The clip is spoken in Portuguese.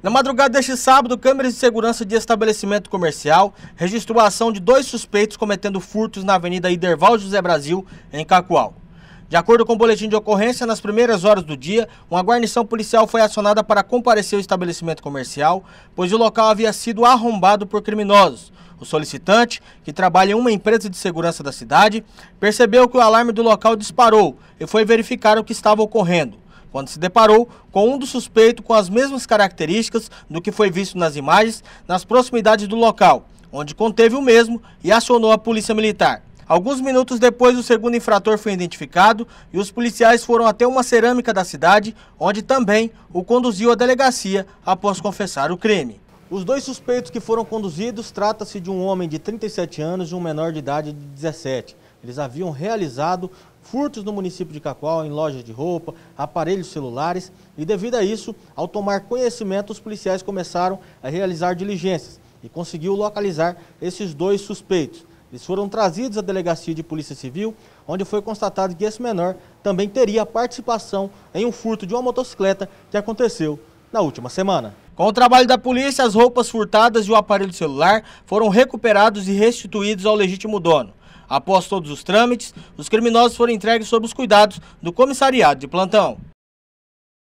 Na madrugada deste sábado, câmeras de segurança de estabelecimento comercial registrou a ação de dois suspeitos cometendo furtos na Avenida Iderval José Brasil, em Cacoal. De acordo com o boletim de ocorrência, nas primeiras horas do dia, uma guarnição policial foi acionada para comparecer ao estabelecimento comercial, pois o local havia sido arrombado por criminosos. O solicitante, que trabalha em uma empresa de segurança da cidade, percebeu que o alarme do local disparou e foi verificar o que estava ocorrendo quando se deparou com um dos suspeitos com as mesmas características do que foi visto nas imagens nas proximidades do local, onde conteve o mesmo e acionou a polícia militar. Alguns minutos depois, o segundo infrator foi identificado e os policiais foram até uma cerâmica da cidade, onde também o conduziu à delegacia após confessar o crime. Os dois suspeitos que foram conduzidos trata-se de um homem de 37 anos e um menor de idade de 17. Eles haviam realizado furtos no município de Cacoal, em lojas de roupa, aparelhos celulares e devido a isso, ao tomar conhecimento, os policiais começaram a realizar diligências e conseguiu localizar esses dois suspeitos. Eles foram trazidos à delegacia de polícia civil, onde foi constatado que esse menor também teria participação em um furto de uma motocicleta que aconteceu na última semana. Com o trabalho da polícia, as roupas furtadas e o aparelho celular foram recuperados e restituídos ao legítimo dono. Após todos os trâmites, os criminosos foram entregues sob os cuidados do comissariado de plantão.